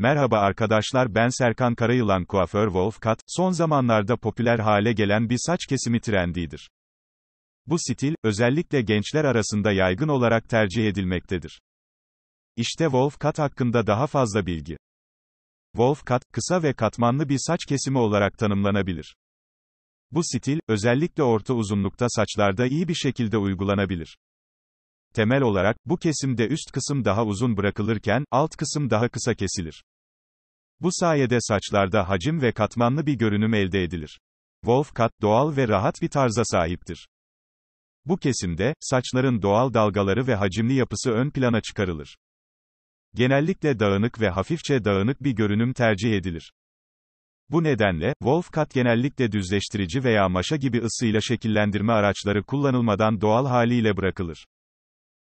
Merhaba arkadaşlar ben Serkan Karayılan kuaför Wolf Cut, son zamanlarda popüler hale gelen bir saç kesimi trendidir. Bu stil, özellikle gençler arasında yaygın olarak tercih edilmektedir. İşte Wolf Cut hakkında daha fazla bilgi. Wolf Cut, kısa ve katmanlı bir saç kesimi olarak tanımlanabilir. Bu stil, özellikle orta uzunlukta saçlarda iyi bir şekilde uygulanabilir. Temel olarak, bu kesimde üst kısım daha uzun bırakılırken, alt kısım daha kısa kesilir. Bu sayede saçlarda hacim ve katmanlı bir görünüm elde edilir. Wolf cut doğal ve rahat bir tarza sahiptir. Bu kesimde, saçların doğal dalgaları ve hacimli yapısı ön plana çıkarılır. Genellikle dağınık ve hafifçe dağınık bir görünüm tercih edilir. Bu nedenle, wolf cut genellikle düzleştirici veya maşa gibi ısıyla şekillendirme araçları kullanılmadan doğal haliyle bırakılır.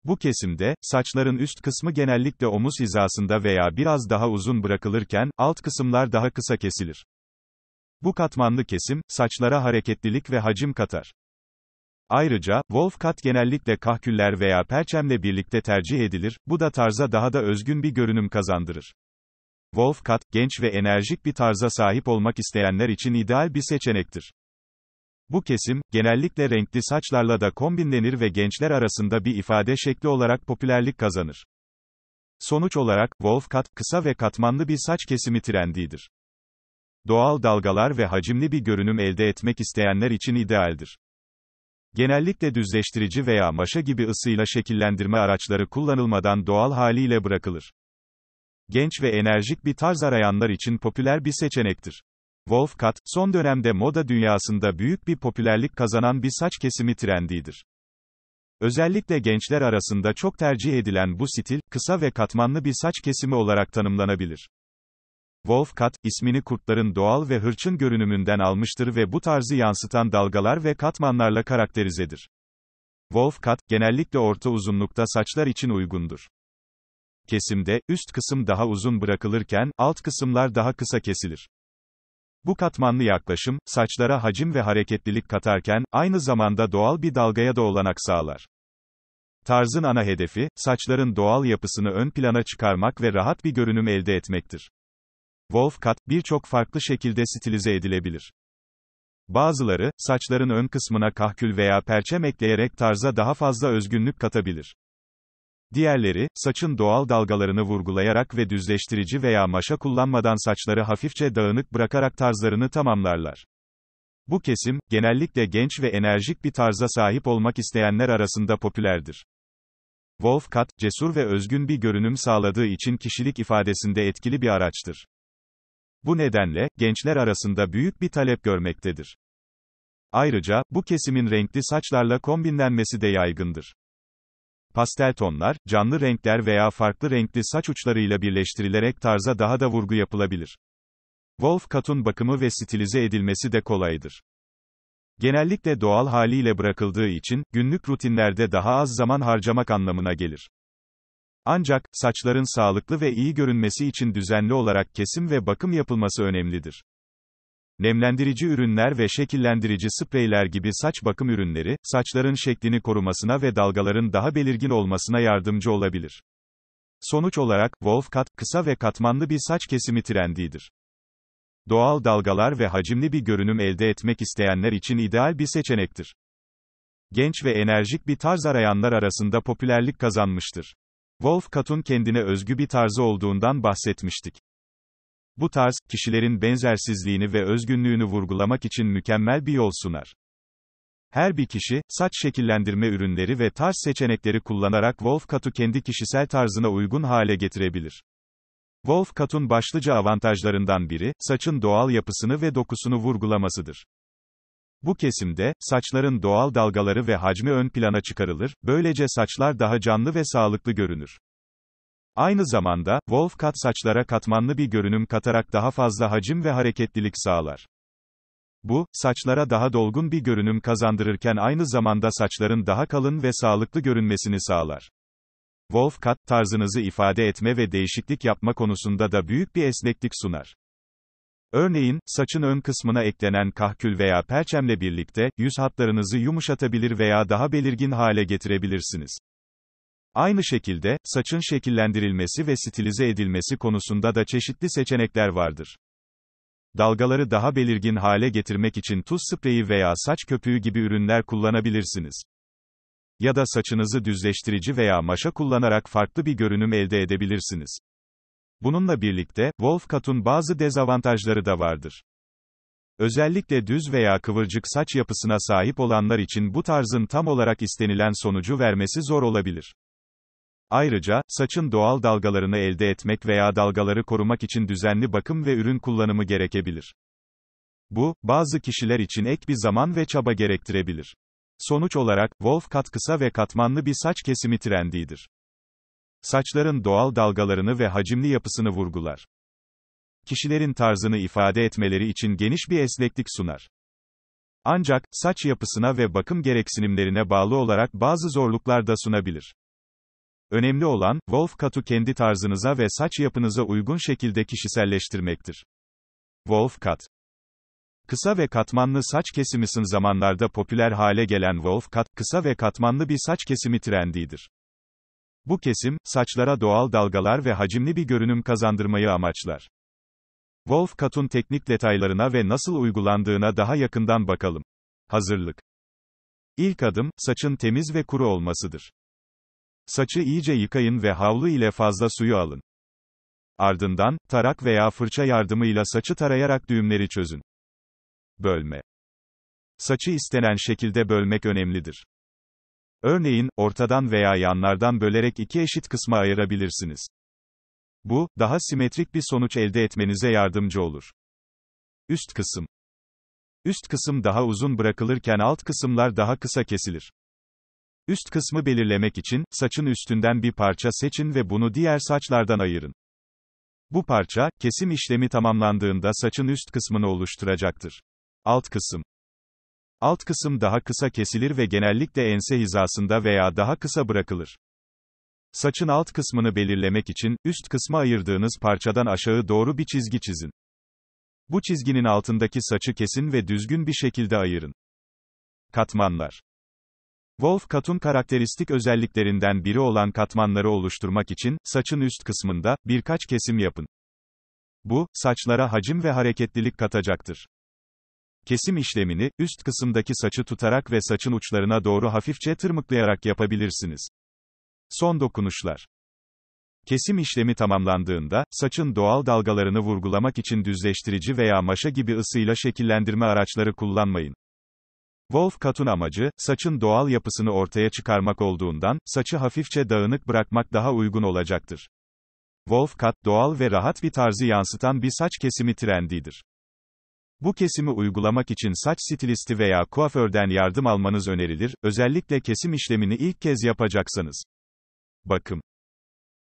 Bu kesimde, saçların üst kısmı genellikle omuz hizasında veya biraz daha uzun bırakılırken, alt kısımlar daha kısa kesilir. Bu katmanlı kesim, saçlara hareketlilik ve hacim katar. Ayrıca, wolf cut genellikle kahküller veya perçemle birlikte tercih edilir, bu da tarza daha da özgün bir görünüm kazandırır. Wolf cut, genç ve enerjik bir tarza sahip olmak isteyenler için ideal bir seçenektir. Bu kesim, genellikle renkli saçlarla da kombinlenir ve gençler arasında bir ifade şekli olarak popülerlik kazanır. Sonuç olarak, wolf cut, kısa ve katmanlı bir saç kesimi trendidir. Doğal dalgalar ve hacimli bir görünüm elde etmek isteyenler için idealdir. Genellikle düzleştirici veya maşa gibi ısıyla şekillendirme araçları kullanılmadan doğal haliyle bırakılır. Genç ve enerjik bir tarz arayanlar için popüler bir seçenektir. Wolf cut, son dönemde moda dünyasında büyük bir popülerlik kazanan bir saç kesimi trendidir. Özellikle gençler arasında çok tercih edilen bu stil, kısa ve katmanlı bir saç kesimi olarak tanımlanabilir. Wolf cut, ismini kurtların doğal ve hırçın görünümünden almıştır ve bu tarzı yansıtan dalgalar ve katmanlarla karakterizedir. Wolf cut, genellikle orta uzunlukta saçlar için uygundur. Kesimde, üst kısım daha uzun bırakılırken, alt kısımlar daha kısa kesilir. Bu katmanlı yaklaşım, saçlara hacim ve hareketlilik katarken, aynı zamanda doğal bir dalgaya da olanak sağlar. Tarzın ana hedefi, saçların doğal yapısını ön plana çıkarmak ve rahat bir görünüm elde etmektir. Wolf cut, birçok farklı şekilde stilize edilebilir. Bazıları, saçların ön kısmına kahkül veya perçem ekleyerek tarza daha fazla özgünlük katabilir. Diğerleri, saçın doğal dalgalarını vurgulayarak ve düzleştirici veya maşa kullanmadan saçları hafifçe dağınık bırakarak tarzlarını tamamlarlar. Bu kesim, genellikle genç ve enerjik bir tarza sahip olmak isteyenler arasında popülerdir. Wolf cut, cesur ve özgün bir görünüm sağladığı için kişilik ifadesinde etkili bir araçtır. Bu nedenle, gençler arasında büyük bir talep görmektedir. Ayrıca, bu kesimin renkli saçlarla kombinlenmesi de yaygındır. Pastel tonlar, canlı renkler veya farklı renkli saç uçlarıyla birleştirilerek tarza daha da vurgu yapılabilir. Wolf katun bakımı ve stilize edilmesi de kolaydır. Genellikle doğal haliyle bırakıldığı için, günlük rutinlerde daha az zaman harcamak anlamına gelir. Ancak, saçların sağlıklı ve iyi görünmesi için düzenli olarak kesim ve bakım yapılması önemlidir. Nemlendirici ürünler ve şekillendirici spreyler gibi saç bakım ürünleri, saçların şeklini korumasına ve dalgaların daha belirgin olmasına yardımcı olabilir. Sonuç olarak, Wolf Cut, kısa ve katmanlı bir saç kesimi trendidir. Doğal dalgalar ve hacimli bir görünüm elde etmek isteyenler için ideal bir seçenektir. Genç ve enerjik bir tarz arayanlar arasında popülerlik kazanmıştır. Wolf Cut'un kendine özgü bir tarzı olduğundan bahsetmiştik. Bu tarz, kişilerin benzersizliğini ve özgünlüğünü vurgulamak için mükemmel bir yol sunar. Her bir kişi, saç şekillendirme ürünleri ve tarz seçenekleri kullanarak Wolf Kat'ı kendi kişisel tarzına uygun hale getirebilir. Wolf Kat'ın başlıca avantajlarından biri, saçın doğal yapısını ve dokusunu vurgulamasıdır. Bu kesimde, saçların doğal dalgaları ve hacmi ön plana çıkarılır, böylece saçlar daha canlı ve sağlıklı görünür. Aynı zamanda, Wolf kat saçlara katmanlı bir görünüm katarak daha fazla hacim ve hareketlilik sağlar. Bu, saçlara daha dolgun bir görünüm kazandırırken aynı zamanda saçların daha kalın ve sağlıklı görünmesini sağlar. Wolf cut tarzınızı ifade etme ve değişiklik yapma konusunda da büyük bir esneklik sunar. Örneğin, saçın ön kısmına eklenen kahkül veya perçemle birlikte, yüz hatlarınızı yumuşatabilir veya daha belirgin hale getirebilirsiniz. Aynı şekilde, saçın şekillendirilmesi ve stilize edilmesi konusunda da çeşitli seçenekler vardır. Dalgaları daha belirgin hale getirmek için tuz spreyi veya saç köpüğü gibi ürünler kullanabilirsiniz. Ya da saçınızı düzleştirici veya maşa kullanarak farklı bir görünüm elde edebilirsiniz. Bununla birlikte, Wolf Kat'un bazı dezavantajları da vardır. Özellikle düz veya kıvırcık saç yapısına sahip olanlar için bu tarzın tam olarak istenilen sonucu vermesi zor olabilir. Ayrıca, saçın doğal dalgalarını elde etmek veya dalgaları korumak için düzenli bakım ve ürün kullanımı gerekebilir. Bu, bazı kişiler için ek bir zaman ve çaba gerektirebilir. Sonuç olarak, Wolf kat kısa ve katmanlı bir saç kesimi trendidir. Saçların doğal dalgalarını ve hacimli yapısını vurgular. Kişilerin tarzını ifade etmeleri için geniş bir esneklik sunar. Ancak, saç yapısına ve bakım gereksinimlerine bağlı olarak bazı zorluklar da sunabilir. Önemli olan, Wolf Kat'u kendi tarzınıza ve saç yapınıza uygun şekilde kişiselleştirmektir. Wolf Cut Kısa ve katmanlı saç kesimi son zamanlarda popüler hale gelen Wolf Cut, kısa ve katmanlı bir saç kesimi trendidir. Bu kesim, saçlara doğal dalgalar ve hacimli bir görünüm kazandırmayı amaçlar. Wolf Cut'un teknik detaylarına ve nasıl uygulandığına daha yakından bakalım. Hazırlık İlk adım, saçın temiz ve kuru olmasıdır. Saçı iyice yıkayın ve havlu ile fazla suyu alın. Ardından, tarak veya fırça yardımıyla saçı tarayarak düğümleri çözün. Bölme. Saçı istenen şekilde bölmek önemlidir. Örneğin, ortadan veya yanlardan bölerek iki eşit kısma ayırabilirsiniz. Bu, daha simetrik bir sonuç elde etmenize yardımcı olur. Üst kısım. Üst kısım daha uzun bırakılırken alt kısımlar daha kısa kesilir. Üst kısmı belirlemek için, saçın üstünden bir parça seçin ve bunu diğer saçlardan ayırın. Bu parça, kesim işlemi tamamlandığında saçın üst kısmını oluşturacaktır. Alt kısım Alt kısım daha kısa kesilir ve genellikle ense hizasında veya daha kısa bırakılır. Saçın alt kısmını belirlemek için, üst kısmı ayırdığınız parçadan aşağı doğru bir çizgi çizin. Bu çizginin altındaki saçı kesin ve düzgün bir şekilde ayırın. Katmanlar Wolf katun karakteristik özelliklerinden biri olan katmanları oluşturmak için, saçın üst kısmında, birkaç kesim yapın. Bu, saçlara hacim ve hareketlilik katacaktır. Kesim işlemini, üst kısımdaki saçı tutarak ve saçın uçlarına doğru hafifçe tırmıklayarak yapabilirsiniz. Son dokunuşlar. Kesim işlemi tamamlandığında, saçın doğal dalgalarını vurgulamak için düzleştirici veya maşa gibi ısıyla şekillendirme araçları kullanmayın. Wolf Katun amacı, saçın doğal yapısını ortaya çıkarmak olduğundan, saçı hafifçe dağınık bırakmak daha uygun olacaktır. Wolf Cut, doğal ve rahat bir tarzı yansıtan bir saç kesimi trendidir. Bu kesimi uygulamak için saç stilisti veya kuaförden yardım almanız önerilir, özellikle kesim işlemini ilk kez yapacaksanız. Bakım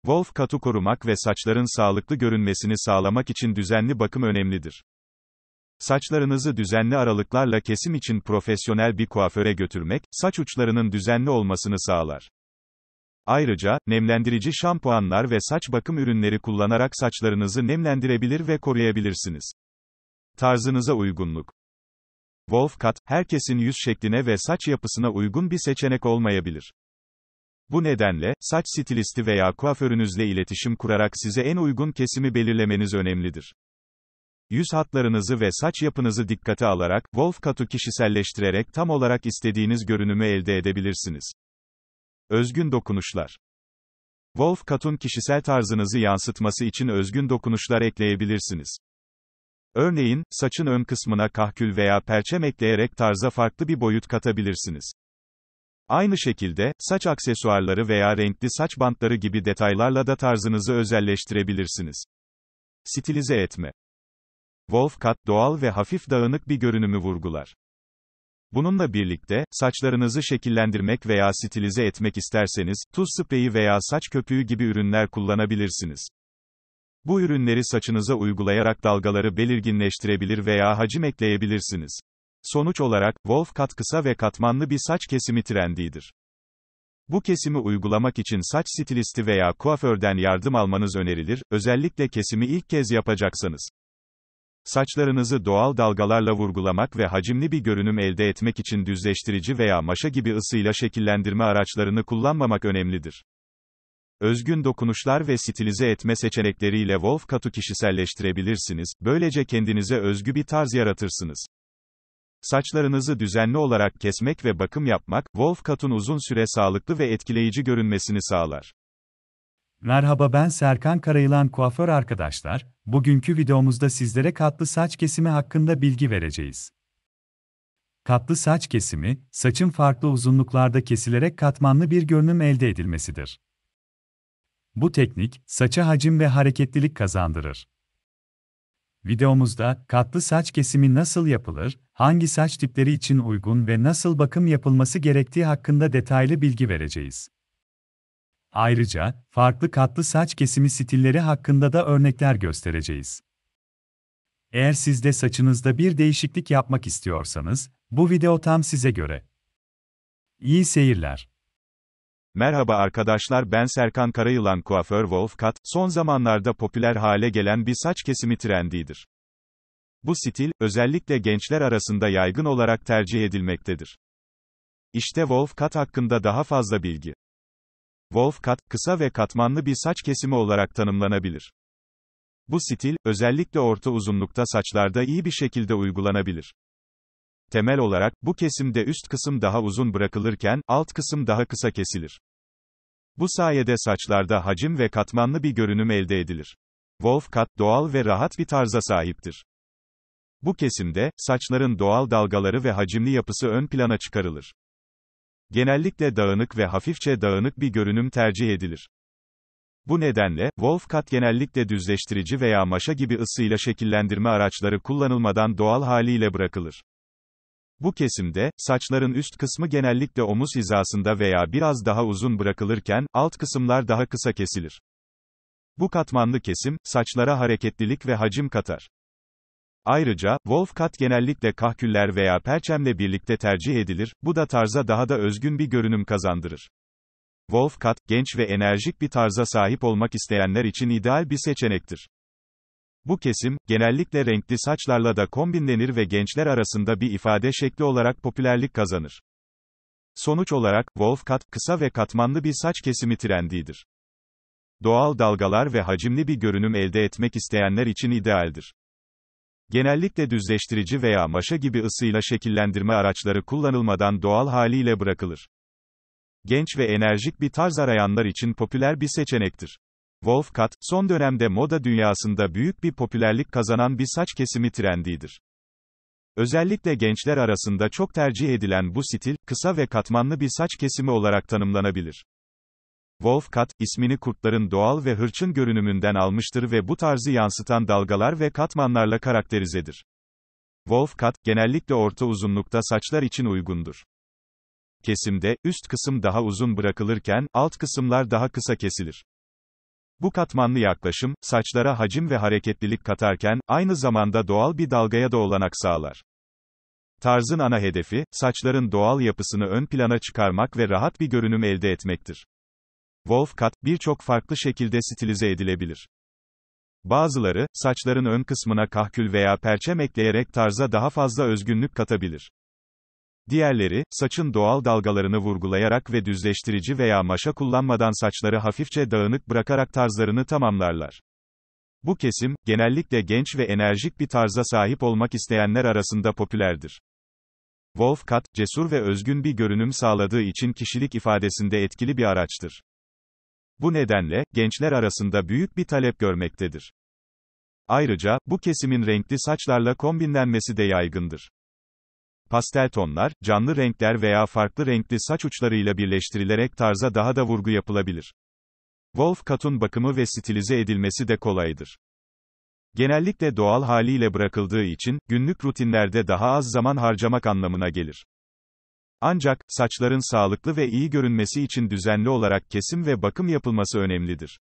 Wolf Cut'u korumak ve saçların sağlıklı görünmesini sağlamak için düzenli bakım önemlidir. Saçlarınızı düzenli aralıklarla kesim için profesyonel bir kuaföre götürmek, saç uçlarının düzenli olmasını sağlar. Ayrıca, nemlendirici şampuanlar ve saç bakım ürünleri kullanarak saçlarınızı nemlendirebilir ve koruyabilirsiniz. Tarzınıza uygunluk. Wolf cut, herkesin yüz şekline ve saç yapısına uygun bir seçenek olmayabilir. Bu nedenle, saç stilisti veya kuaförünüzle iletişim kurarak size en uygun kesimi belirlemeniz önemlidir. Yüz hatlarınızı ve saç yapınızı dikkate alarak, Wolf Kat'u kişiselleştirerek tam olarak istediğiniz görünümü elde edebilirsiniz. Özgün dokunuşlar Wolf Kat'un kişisel tarzınızı yansıtması için özgün dokunuşlar ekleyebilirsiniz. Örneğin, saçın ön kısmına kahkül veya perçem ekleyerek tarza farklı bir boyut katabilirsiniz. Aynı şekilde, saç aksesuarları veya renkli saç bantları gibi detaylarla da tarzınızı özelleştirebilirsiniz. Stilize etme Wolfcut doğal ve hafif dağınık bir görünümü vurgular. Bununla birlikte, saçlarınızı şekillendirmek veya stilize etmek isterseniz, tuz spreyi veya saç köpüğü gibi ürünler kullanabilirsiniz. Bu ürünleri saçınıza uygulayarak dalgaları belirginleştirebilir veya hacim ekleyebilirsiniz. Sonuç olarak, Wolf kat kısa ve katmanlı bir saç kesimi trendidir. Bu kesimi uygulamak için saç stilisti veya kuaförden yardım almanız önerilir, özellikle kesimi ilk kez yapacaksanız. Saçlarınızı doğal dalgalarla vurgulamak ve hacimli bir görünüm elde etmek için düzleştirici veya maşa gibi ısıyla şekillendirme araçlarını kullanmamak önemlidir. Özgün dokunuşlar ve stilize etme seçenekleriyle Wolf Kat'u kişiselleştirebilirsiniz, böylece kendinize özgü bir tarz yaratırsınız. Saçlarınızı düzenli olarak kesmek ve bakım yapmak, Wolf Kat'un uzun süre sağlıklı ve etkileyici görünmesini sağlar. Merhaba ben Serkan Karayılan kuaför arkadaşlar. Bugünkü videomuzda sizlere katlı saç kesimi hakkında bilgi vereceğiz. Katlı saç kesimi, saçın farklı uzunluklarda kesilerek katmanlı bir görünüm elde edilmesidir. Bu teknik, saça hacim ve hareketlilik kazandırır. Videomuzda katlı saç kesimi nasıl yapılır, hangi saç tipleri için uygun ve nasıl bakım yapılması gerektiği hakkında detaylı bilgi vereceğiz. Ayrıca, farklı katlı saç kesimi stilleri hakkında da örnekler göstereceğiz. Eğer siz de saçınızda bir değişiklik yapmak istiyorsanız, bu video tam size göre. İyi seyirler. Merhaba arkadaşlar ben Serkan Karayılan kuaför Wolf Cut, son zamanlarda popüler hale gelen bir saç kesimi trendidir. Bu stil, özellikle gençler arasında yaygın olarak tercih edilmektedir. İşte Wolf Cut hakkında daha fazla bilgi. Wolf cut, kısa ve katmanlı bir saç kesimi olarak tanımlanabilir. Bu stil, özellikle orta uzunlukta saçlarda iyi bir şekilde uygulanabilir. Temel olarak, bu kesimde üst kısım daha uzun bırakılırken, alt kısım daha kısa kesilir. Bu sayede saçlarda hacim ve katmanlı bir görünüm elde edilir. Wolf cut, doğal ve rahat bir tarza sahiptir. Bu kesimde, saçların doğal dalgaları ve hacimli yapısı ön plana çıkarılır. Genellikle dağınık ve hafifçe dağınık bir görünüm tercih edilir. Bu nedenle, wolf cut genellikle düzleştirici veya maşa gibi ısıyla şekillendirme araçları kullanılmadan doğal haliyle bırakılır. Bu kesimde, saçların üst kısmı genellikle omuz hizasında veya biraz daha uzun bırakılırken, alt kısımlar daha kısa kesilir. Bu katmanlı kesim, saçlara hareketlilik ve hacim katar. Ayrıca, wolf cut genellikle kahküller veya perçemle birlikte tercih edilir, bu da tarza daha da özgün bir görünüm kazandırır. Wolf cut, genç ve enerjik bir tarza sahip olmak isteyenler için ideal bir seçenektir. Bu kesim, genellikle renkli saçlarla da kombinlenir ve gençler arasında bir ifade şekli olarak popülerlik kazanır. Sonuç olarak, wolf cut, kısa ve katmanlı bir saç kesimi trendidir. Doğal dalgalar ve hacimli bir görünüm elde etmek isteyenler için idealdir. Genellikle düzleştirici veya maşa gibi ısıyla şekillendirme araçları kullanılmadan doğal haliyle bırakılır. Genç ve enerjik bir tarz arayanlar için popüler bir seçenektir. Wolf Cut, son dönemde moda dünyasında büyük bir popülerlik kazanan bir saç kesimi trendidir. Özellikle gençler arasında çok tercih edilen bu stil, kısa ve katmanlı bir saç kesimi olarak tanımlanabilir. Wolf-kat, ismini kurtların doğal ve hırçın görünümünden almıştır ve bu tarzı yansıtan dalgalar ve katmanlarla karakterizedir. Wolf-kat, genellikle orta uzunlukta saçlar için uygundur. Kesimde, üst kısım daha uzun bırakılırken, alt kısımlar daha kısa kesilir. Bu katmanlı yaklaşım, saçlara hacim ve hareketlilik katarken, aynı zamanda doğal bir dalgaya da olanak sağlar. Tarzın ana hedefi, saçların doğal yapısını ön plana çıkarmak ve rahat bir görünüm elde etmektir. Wolf cut, birçok farklı şekilde stilize edilebilir. Bazıları, saçların ön kısmına kahkül veya perçem ekleyerek tarza daha fazla özgünlük katabilir. Diğerleri, saçın doğal dalgalarını vurgulayarak ve düzleştirici veya maşa kullanmadan saçları hafifçe dağınık bırakarak tarzlarını tamamlarlar. Bu kesim, genellikle genç ve enerjik bir tarza sahip olmak isteyenler arasında popülerdir. Wolf cut, cesur ve özgün bir görünüm sağladığı için kişilik ifadesinde etkili bir araçtır. Bu nedenle, gençler arasında büyük bir talep görmektedir. Ayrıca, bu kesimin renkli saçlarla kombinlenmesi de yaygındır. Pastel tonlar, canlı renkler veya farklı renkli saç uçlarıyla birleştirilerek tarza daha da vurgu yapılabilir. Wolf katun bakımı ve stilize edilmesi de kolaydır. Genellikle doğal haliyle bırakıldığı için, günlük rutinlerde daha az zaman harcamak anlamına gelir. Ancak, saçların sağlıklı ve iyi görünmesi için düzenli olarak kesim ve bakım yapılması önemlidir.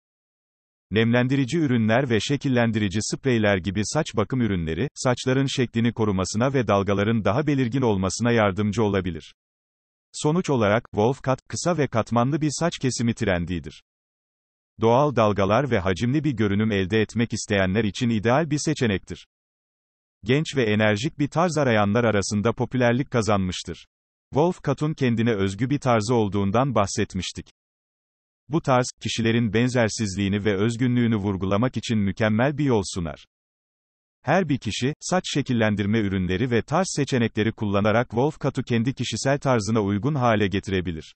Nemlendirici ürünler ve şekillendirici spreyler gibi saç bakım ürünleri, saçların şeklini korumasına ve dalgaların daha belirgin olmasına yardımcı olabilir. Sonuç olarak, Wolf Cut, kısa ve katmanlı bir saç kesimi trendidir. Doğal dalgalar ve hacimli bir görünüm elde etmek isteyenler için ideal bir seçenektir. Genç ve enerjik bir tarz arayanlar arasında popülerlik kazanmıştır. Wolf Katun kendine özgü bir tarzı olduğundan bahsetmiştik. Bu tarz, kişilerin benzersizliğini ve özgünlüğünü vurgulamak için mükemmel bir yol sunar. Her bir kişi, saç şekillendirme ürünleri ve tarz seçenekleri kullanarak Wolf Kat'u kendi kişisel tarzına uygun hale getirebilir.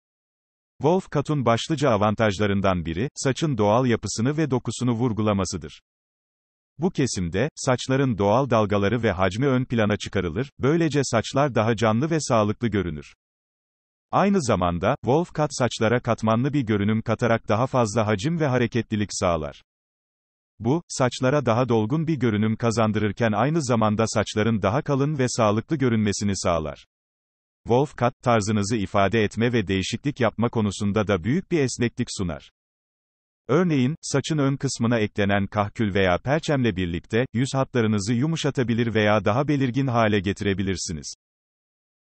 Wolf Kat'un başlıca avantajlarından biri, saçın doğal yapısını ve dokusunu vurgulamasıdır. Bu kesimde, saçların doğal dalgaları ve hacmi ön plana çıkarılır, böylece saçlar daha canlı ve sağlıklı görünür. Aynı zamanda, wolf cut saçlara katmanlı bir görünüm katarak daha fazla hacim ve hareketlilik sağlar. Bu, saçlara daha dolgun bir görünüm kazandırırken aynı zamanda saçların daha kalın ve sağlıklı görünmesini sağlar. Wolf cut, tarzınızı ifade etme ve değişiklik yapma konusunda da büyük bir esneklik sunar. Örneğin, saçın ön kısmına eklenen kahkül veya perçemle birlikte, yüz hatlarınızı yumuşatabilir veya daha belirgin hale getirebilirsiniz.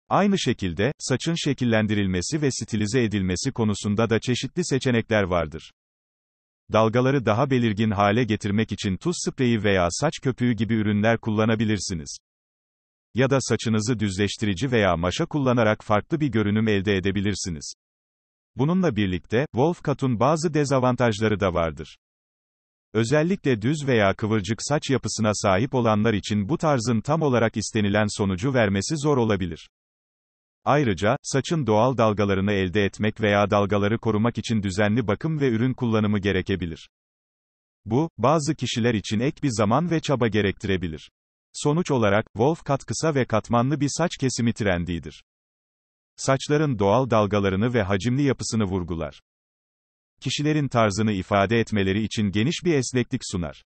Aynı şekilde, saçın şekillendirilmesi ve stilize edilmesi konusunda da çeşitli seçenekler vardır. Dalgaları daha belirgin hale getirmek için tuz spreyi veya saç köpüğü gibi ürünler kullanabilirsiniz. Ya da saçınızı düzleştirici veya maşa kullanarak farklı bir görünüm elde edebilirsiniz. Bununla birlikte, Wolf-Kat'un bazı dezavantajları da vardır. Özellikle düz veya kıvırcık saç yapısına sahip olanlar için bu tarzın tam olarak istenilen sonucu vermesi zor olabilir. Ayrıca, saçın doğal dalgalarını elde etmek veya dalgaları korumak için düzenli bakım ve ürün kullanımı gerekebilir. Bu, bazı kişiler için ek bir zaman ve çaba gerektirebilir. Sonuç olarak, Wolf kat kısa ve katmanlı bir saç kesimi trendidir saçların doğal dalgalarını ve hacimli yapısını vurgular. Kişilerin tarzını ifade etmeleri için geniş bir esneklik sunar.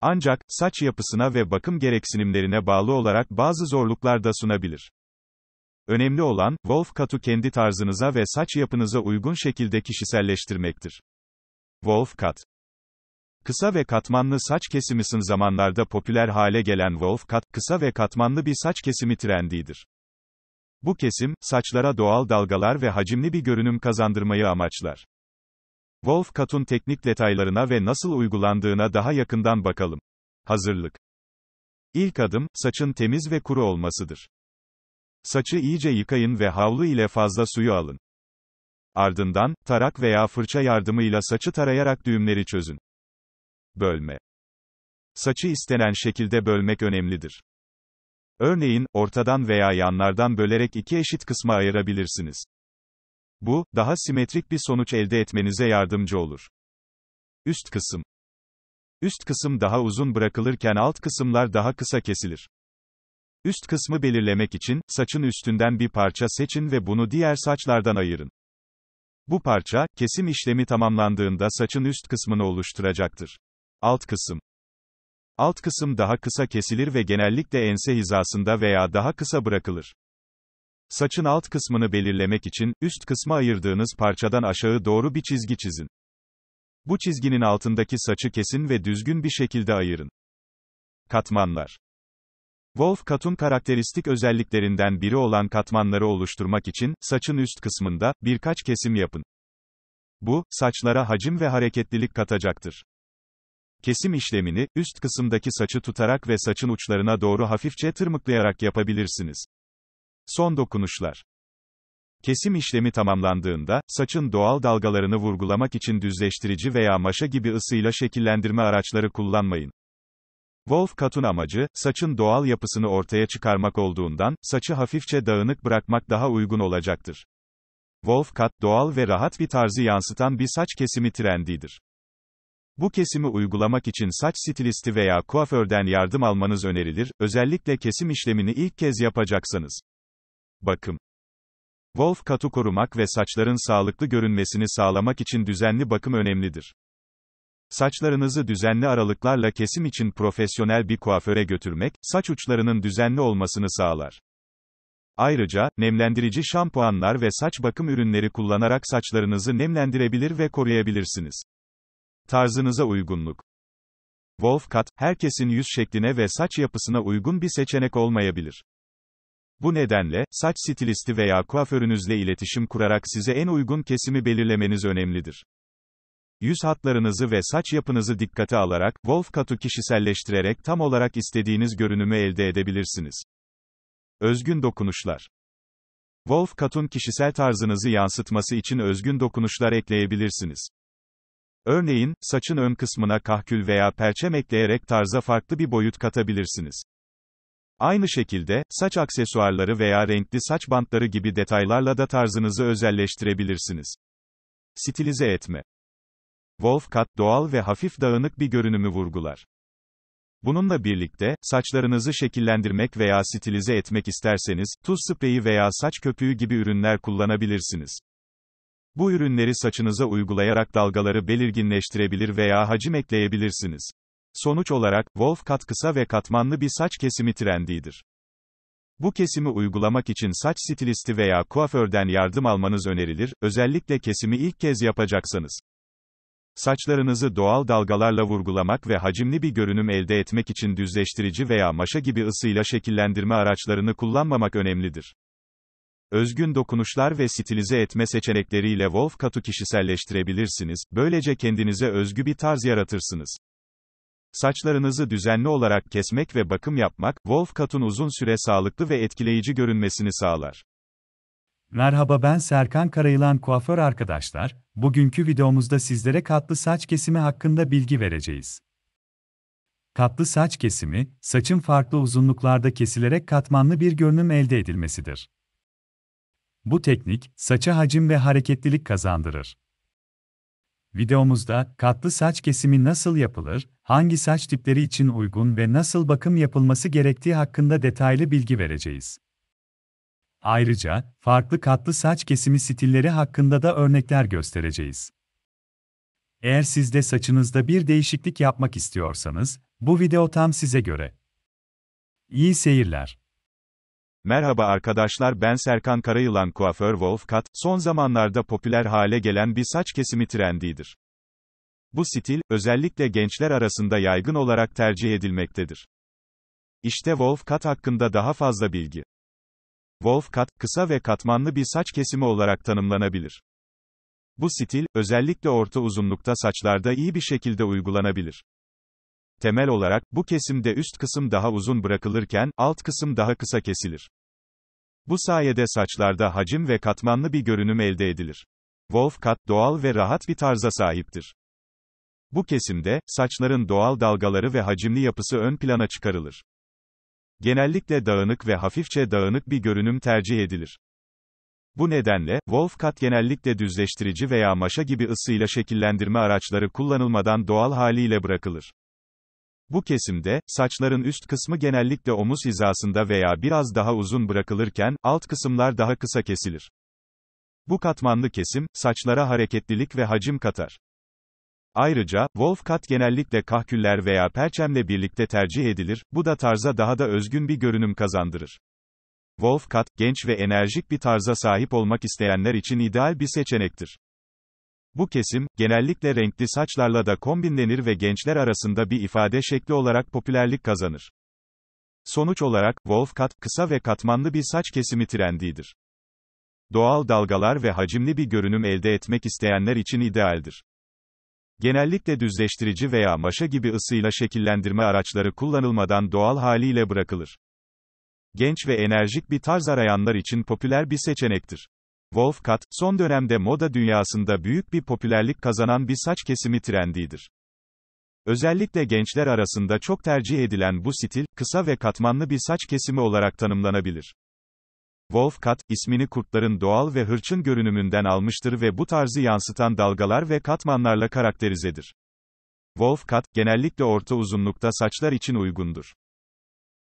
Ancak, saç yapısına ve bakım gereksinimlerine bağlı olarak bazı zorluklar da sunabilir. Önemli olan, Wolf Kat'u kendi tarzınıza ve saç yapınıza uygun şekilde kişiselleştirmektir. Wolf Kat Kısa ve katmanlı saç kesimi zamanlarda popüler hale gelen Wolf Cut, kısa ve katmanlı bir saç kesimi trendidir. Bu kesim, saçlara doğal dalgalar ve hacimli bir görünüm kazandırmayı amaçlar. Wolf Katun teknik detaylarına ve nasıl uygulandığına daha yakından bakalım. Hazırlık. İlk adım, saçın temiz ve kuru olmasıdır. Saçı iyice yıkayın ve havlu ile fazla suyu alın. Ardından, tarak veya fırça yardımıyla saçı tarayarak düğümleri çözün. Bölme. Saçı istenen şekilde bölmek önemlidir. Örneğin, ortadan veya yanlardan bölerek iki eşit kısma ayırabilirsiniz. Bu, daha simetrik bir sonuç elde etmenize yardımcı olur. Üst kısım Üst kısım daha uzun bırakılırken alt kısımlar daha kısa kesilir. Üst kısmı belirlemek için, saçın üstünden bir parça seçin ve bunu diğer saçlardan ayırın. Bu parça, kesim işlemi tamamlandığında saçın üst kısmını oluşturacaktır. Alt kısım Alt kısım daha kısa kesilir ve genellikle ense hizasında veya daha kısa bırakılır. Saçın alt kısmını belirlemek için, üst kısmı ayırdığınız parçadan aşağı doğru bir çizgi çizin. Bu çizginin altındaki saçı kesin ve düzgün bir şekilde ayırın. Katmanlar Wolf Katun karakteristik özelliklerinden biri olan katmanları oluşturmak için, saçın üst kısmında, birkaç kesim yapın. Bu, saçlara hacim ve hareketlilik katacaktır. Kesim işlemini, üst kısımdaki saçı tutarak ve saçın uçlarına doğru hafifçe tırmıklayarak yapabilirsiniz. Son dokunuşlar. Kesim işlemi tamamlandığında, saçın doğal dalgalarını vurgulamak için düzleştirici veya maşa gibi ısıyla şekillendirme araçları kullanmayın. Wolf Katun amacı, saçın doğal yapısını ortaya çıkarmak olduğundan, saçı hafifçe dağınık bırakmak daha uygun olacaktır. Wolf Cut, doğal ve rahat bir tarzı yansıtan bir saç kesimi trendidir. Bu kesimi uygulamak için saç stilisti veya kuaförden yardım almanız önerilir, özellikle kesim işlemini ilk kez yapacaksanız. Bakım Wolf katı korumak ve saçların sağlıklı görünmesini sağlamak için düzenli bakım önemlidir. Saçlarınızı düzenli aralıklarla kesim için profesyonel bir kuaföre götürmek, saç uçlarının düzenli olmasını sağlar. Ayrıca, nemlendirici şampuanlar ve saç bakım ürünleri kullanarak saçlarınızı nemlendirebilir ve koruyabilirsiniz. Tarzınıza uygunluk. Wolf cut, herkesin yüz şekline ve saç yapısına uygun bir seçenek olmayabilir. Bu nedenle, saç stilisti veya kuaförünüzle iletişim kurarak size en uygun kesimi belirlemeniz önemlidir. Yüz hatlarınızı ve saç yapınızı dikkate alarak, Wolf Cut'u kişiselleştirerek tam olarak istediğiniz görünümü elde edebilirsiniz. Özgün dokunuşlar Wolf Cut'un kişisel tarzınızı yansıtması için özgün dokunuşlar ekleyebilirsiniz. Örneğin, saçın ön kısmına kahkül veya perçem ekleyerek tarza farklı bir boyut katabilirsiniz. Aynı şekilde, saç aksesuarları veya renkli saç bantları gibi detaylarla da tarzınızı özelleştirebilirsiniz. Stilize etme. Wolf cut doğal ve hafif dağınık bir görünümü vurgular. Bununla birlikte, saçlarınızı şekillendirmek veya stilize etmek isterseniz, tuz spreyi veya saç köpüğü gibi ürünler kullanabilirsiniz. Bu ürünleri saçınıza uygulayarak dalgaları belirginleştirebilir veya hacim ekleyebilirsiniz. Sonuç olarak, Wolf Cut kısa ve katmanlı bir saç kesimi trendidir. Bu kesimi uygulamak için saç stilisti veya kuaförden yardım almanız önerilir, özellikle kesimi ilk kez yapacaksanız. Saçlarınızı doğal dalgalarla vurgulamak ve hacimli bir görünüm elde etmek için düzleştirici veya maşa gibi ısıyla şekillendirme araçlarını kullanmamak önemlidir. Özgün dokunuşlar ve stilize etme seçenekleriyle Wolf Kat'u kişiselleştirebilirsiniz, böylece kendinize özgü bir tarz yaratırsınız. Saçlarınızı düzenli olarak kesmek ve bakım yapmak, Wolf Kat'un uzun süre sağlıklı ve etkileyici görünmesini sağlar. Merhaba ben Serkan Karayılan kuaför arkadaşlar. Bugünkü videomuzda sizlere katlı saç kesimi hakkında bilgi vereceğiz. Katlı saç kesimi, saçın farklı uzunluklarda kesilerek katmanlı bir görünüm elde edilmesidir. Bu teknik, saça hacim ve hareketlilik kazandırır. Videomuzda, katlı saç kesimi nasıl yapılır, hangi saç tipleri için uygun ve nasıl bakım yapılması gerektiği hakkında detaylı bilgi vereceğiz. Ayrıca, farklı katlı saç kesimi stilleri hakkında da örnekler göstereceğiz. Eğer siz de saçınızda bir değişiklik yapmak istiyorsanız, bu video tam size göre. İyi seyirler. Merhaba arkadaşlar ben Serkan Karayılan kuaför Wolf Cut, son zamanlarda popüler hale gelen bir saç kesimi trendidir. Bu stil, özellikle gençler arasında yaygın olarak tercih edilmektedir. İşte Wolf Cut hakkında daha fazla bilgi. Wolf Cut, kısa ve katmanlı bir saç kesimi olarak tanımlanabilir. Bu stil, özellikle orta uzunlukta saçlarda iyi bir şekilde uygulanabilir. Temel olarak, bu kesimde üst kısım daha uzun bırakılırken, alt kısım daha kısa kesilir. Bu sayede saçlarda hacim ve katmanlı bir görünüm elde edilir. Wolf cut, doğal ve rahat bir tarza sahiptir. Bu kesimde, saçların doğal dalgaları ve hacimli yapısı ön plana çıkarılır. Genellikle dağınık ve hafifçe dağınık bir görünüm tercih edilir. Bu nedenle, wolf cut genellikle düzleştirici veya maşa gibi ısıyla şekillendirme araçları kullanılmadan doğal haliyle bırakılır. Bu kesimde, saçların üst kısmı genellikle omuz hizasında veya biraz daha uzun bırakılırken, alt kısımlar daha kısa kesilir. Bu katmanlı kesim, saçlara hareketlilik ve hacim katar. Ayrıca, wolf cut genellikle kahküller veya perçemle birlikte tercih edilir, bu da tarza daha da özgün bir görünüm kazandırır. Wolf cut, genç ve enerjik bir tarza sahip olmak isteyenler için ideal bir seçenektir. Bu kesim, genellikle renkli saçlarla da kombinlenir ve gençler arasında bir ifade şekli olarak popülerlik kazanır. Sonuç olarak, wolf cut, kısa ve katmanlı bir saç kesimi trendidir. Doğal dalgalar ve hacimli bir görünüm elde etmek isteyenler için idealdir. Genellikle düzleştirici veya maşa gibi ısıyla şekillendirme araçları kullanılmadan doğal haliyle bırakılır. Genç ve enerjik bir tarz arayanlar için popüler bir seçenektir. Wolf-cut, son dönemde moda dünyasında büyük bir popülerlik kazanan bir saç kesimi trendidir. Özellikle gençler arasında çok tercih edilen bu stil, kısa ve katmanlı bir saç kesimi olarak tanımlanabilir. Wolf-cut, ismini kurtların doğal ve hırçın görünümünden almıştır ve bu tarzı yansıtan dalgalar ve katmanlarla karakterizedir. Wolf-cut, genellikle orta uzunlukta saçlar için uygundur.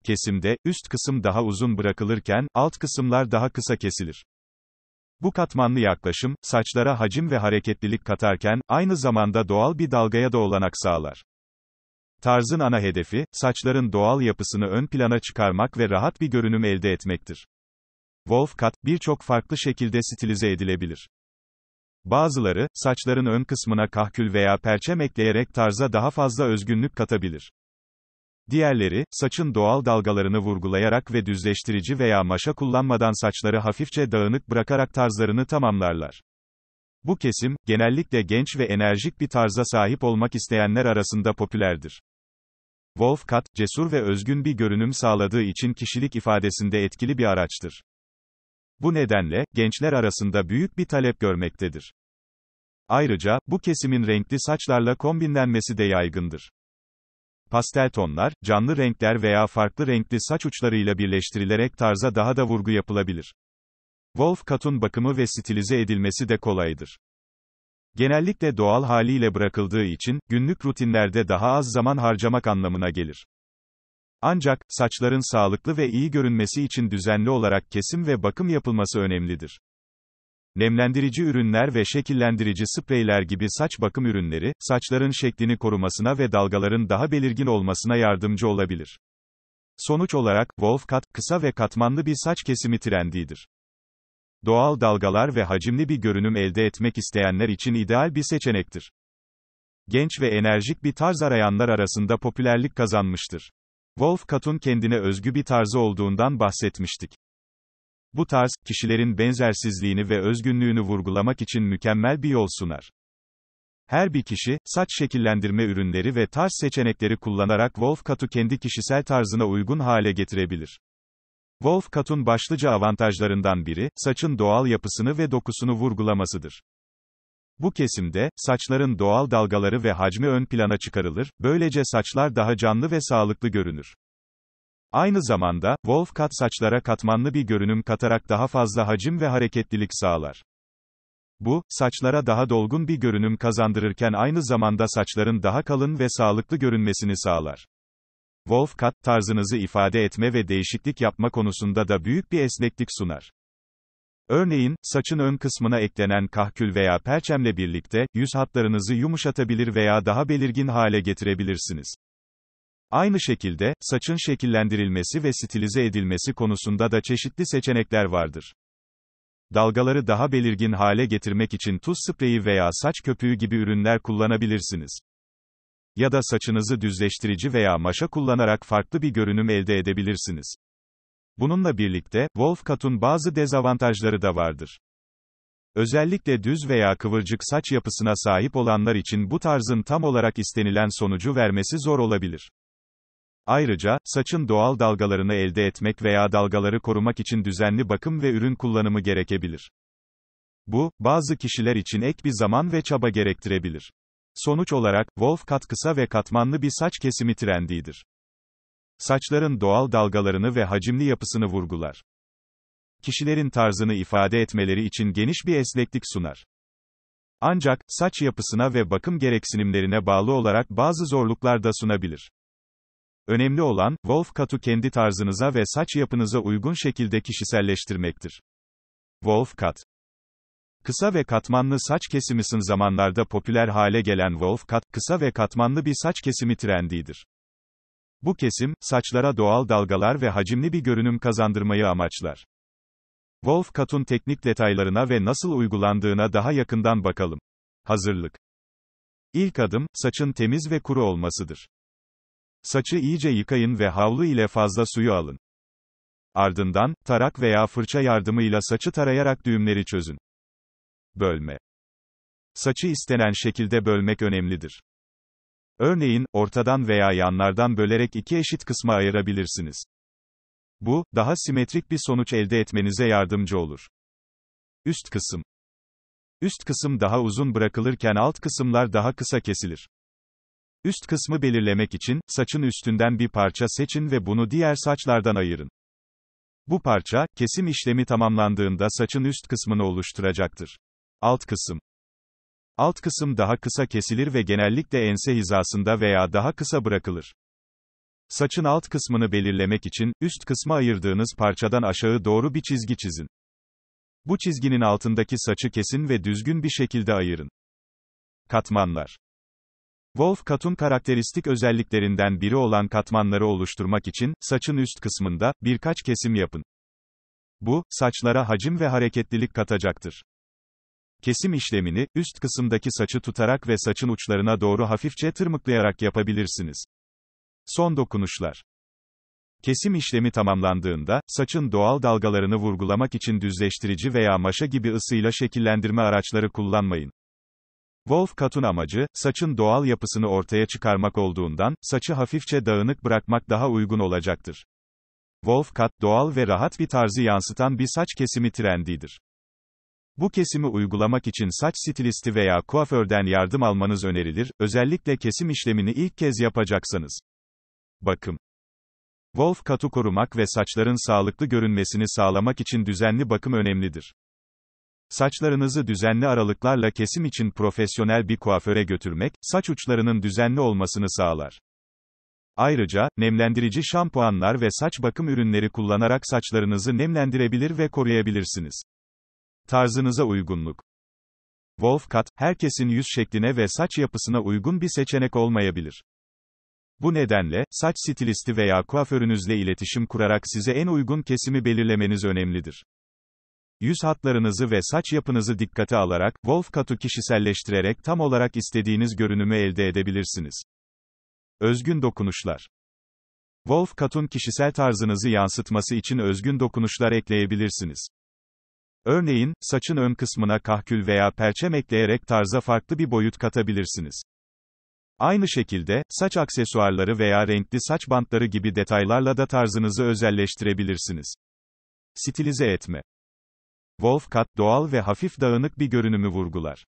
Kesimde, üst kısım daha uzun bırakılırken, alt kısımlar daha kısa kesilir. Bu katmanlı yaklaşım, saçlara hacim ve hareketlilik katarken, aynı zamanda doğal bir dalgaya da olanak sağlar. Tarzın ana hedefi, saçların doğal yapısını ön plana çıkarmak ve rahat bir görünüm elde etmektir. Wolf cut, birçok farklı şekilde stilize edilebilir. Bazıları, saçların ön kısmına kahkül veya perçem ekleyerek tarza daha fazla özgünlük katabilir. Diğerleri, saçın doğal dalgalarını vurgulayarak ve düzleştirici veya maşa kullanmadan saçları hafifçe dağınık bırakarak tarzlarını tamamlarlar. Bu kesim, genellikle genç ve enerjik bir tarza sahip olmak isteyenler arasında popülerdir. Wolf cut cesur ve özgün bir görünüm sağladığı için kişilik ifadesinde etkili bir araçtır. Bu nedenle, gençler arasında büyük bir talep görmektedir. Ayrıca, bu kesimin renkli saçlarla kombinlenmesi de yaygındır. Pastel tonlar, canlı renkler veya farklı renkli saç uçlarıyla birleştirilerek tarza daha da vurgu yapılabilir. Wolf katun bakımı ve stilize edilmesi de kolaydır. Genellikle doğal haliyle bırakıldığı için, günlük rutinlerde daha az zaman harcamak anlamına gelir. Ancak, saçların sağlıklı ve iyi görünmesi için düzenli olarak kesim ve bakım yapılması önemlidir nemlendirici ürünler ve şekillendirici spreyler gibi saç bakım ürünleri, saçların şeklini korumasına ve dalgaların daha belirgin olmasına yardımcı olabilir. Sonuç olarak, Wolf Cut, kısa ve katmanlı bir saç kesimi trendidir. Doğal dalgalar ve hacimli bir görünüm elde etmek isteyenler için ideal bir seçenektir. Genç ve enerjik bir tarz arayanlar arasında popülerlik kazanmıştır. Wolf Cut'un kendine özgü bir tarzı olduğundan bahsetmiştik. Bu tarz, kişilerin benzersizliğini ve özgünlüğünü vurgulamak için mükemmel bir yol sunar. Her bir kişi, saç şekillendirme ürünleri ve tarz seçenekleri kullanarak Wolf Cut'u kendi kişisel tarzına uygun hale getirebilir. Wolf Cut'un başlıca avantajlarından biri, saçın doğal yapısını ve dokusunu vurgulamasıdır. Bu kesimde, saçların doğal dalgaları ve hacmi ön plana çıkarılır, böylece saçlar daha canlı ve sağlıklı görünür. Aynı zamanda, Wolf kat saçlara katmanlı bir görünüm katarak daha fazla hacim ve hareketlilik sağlar. Bu, saçlara daha dolgun bir görünüm kazandırırken aynı zamanda saçların daha kalın ve sağlıklı görünmesini sağlar. Wolf cut tarzınızı ifade etme ve değişiklik yapma konusunda da büyük bir esneklik sunar. Örneğin, saçın ön kısmına eklenen kahkül veya perçemle birlikte, yüz hatlarınızı yumuşatabilir veya daha belirgin hale getirebilirsiniz. Aynı şekilde, saçın şekillendirilmesi ve stilize edilmesi konusunda da çeşitli seçenekler vardır. Dalgaları daha belirgin hale getirmek için tuz spreyi veya saç köpüğü gibi ürünler kullanabilirsiniz. Ya da saçınızı düzleştirici veya maşa kullanarak farklı bir görünüm elde edebilirsiniz. Bununla birlikte, Wolf Katun bazı dezavantajları da vardır. Özellikle düz veya kıvırcık saç yapısına sahip olanlar için bu tarzın tam olarak istenilen sonucu vermesi zor olabilir. Ayrıca, saçın doğal dalgalarını elde etmek veya dalgaları korumak için düzenli bakım ve ürün kullanımı gerekebilir. Bu, bazı kişiler için ek bir zaman ve çaba gerektirebilir. Sonuç olarak, Wolf kat kısa ve katmanlı bir saç kesimi trendidir. Saçların doğal dalgalarını ve hacimli yapısını vurgular. Kişilerin tarzını ifade etmeleri için geniş bir esneklik sunar. Ancak, saç yapısına ve bakım gereksinimlerine bağlı olarak bazı zorluklar da sunabilir. Önemli olan, Wolf Kat'u kendi tarzınıza ve saç yapınıza uygun şekilde kişiselleştirmektir. Wolf Cut Kısa ve katmanlı saç kesimi son zamanlarda popüler hale gelen wolf cut, kısa ve katmanlı bir saç kesimi trendidir. Bu kesim, saçlara doğal dalgalar ve hacimli bir görünüm kazandırmayı amaçlar. Wolf cut'un teknik detaylarına ve nasıl uygulandığına daha yakından bakalım. Hazırlık İlk adım, saçın temiz ve kuru olmasıdır. Saçı iyice yıkayın ve havlu ile fazla suyu alın. Ardından, tarak veya fırça yardımıyla saçı tarayarak düğümleri çözün. Bölme. Saçı istenen şekilde bölmek önemlidir. Örneğin, ortadan veya yanlardan bölerek iki eşit kısma ayırabilirsiniz. Bu, daha simetrik bir sonuç elde etmenize yardımcı olur. Üst kısım. Üst kısım daha uzun bırakılırken alt kısımlar daha kısa kesilir. Üst kısmı belirlemek için, saçın üstünden bir parça seçin ve bunu diğer saçlardan ayırın. Bu parça, kesim işlemi tamamlandığında saçın üst kısmını oluşturacaktır. Alt kısım Alt kısım daha kısa kesilir ve genellikle ense hizasında veya daha kısa bırakılır. Saçın alt kısmını belirlemek için, üst kısmı ayırdığınız parçadan aşağı doğru bir çizgi çizin. Bu çizginin altındaki saçı kesin ve düzgün bir şekilde ayırın. Katmanlar Wolf katun karakteristik özelliklerinden biri olan katmanları oluşturmak için, saçın üst kısmında, birkaç kesim yapın. Bu, saçlara hacim ve hareketlilik katacaktır. Kesim işlemini, üst kısımdaki saçı tutarak ve saçın uçlarına doğru hafifçe tırmıklayarak yapabilirsiniz. Son dokunuşlar. Kesim işlemi tamamlandığında, saçın doğal dalgalarını vurgulamak için düzleştirici veya maşa gibi ısıyla şekillendirme araçları kullanmayın. Wolf Katun amacı, saçın doğal yapısını ortaya çıkarmak olduğundan, saçı hafifçe dağınık bırakmak daha uygun olacaktır. Wolf Cut, doğal ve rahat bir tarzı yansıtan bir saç kesimi trendidir. Bu kesimi uygulamak için saç stilisti veya kuaförden yardım almanız önerilir, özellikle kesim işlemini ilk kez yapacaksanız. Bakım Wolf Cut'u korumak ve saçların sağlıklı görünmesini sağlamak için düzenli bakım önemlidir. Saçlarınızı düzenli aralıklarla kesim için profesyonel bir kuaföre götürmek, saç uçlarının düzenli olmasını sağlar. Ayrıca, nemlendirici şampuanlar ve saç bakım ürünleri kullanarak saçlarınızı nemlendirebilir ve koruyabilirsiniz. Tarzınıza uygunluk. Wolf cut, herkesin yüz şekline ve saç yapısına uygun bir seçenek olmayabilir. Bu nedenle, saç stilisti veya kuaförünüzle iletişim kurarak size en uygun kesimi belirlemeniz önemlidir. Yüz hatlarınızı ve saç yapınızı dikkate alarak, Wolf Kat'u kişiselleştirerek tam olarak istediğiniz görünümü elde edebilirsiniz. Özgün dokunuşlar Wolf Kat'un kişisel tarzınızı yansıtması için özgün dokunuşlar ekleyebilirsiniz. Örneğin, saçın ön kısmına kahkül veya perçem ekleyerek tarza farklı bir boyut katabilirsiniz. Aynı şekilde, saç aksesuarları veya renkli saç bantları gibi detaylarla da tarzınızı özelleştirebilirsiniz. Stilize etme Wolfcut doğal ve hafif dağınık bir görünümü vurgular.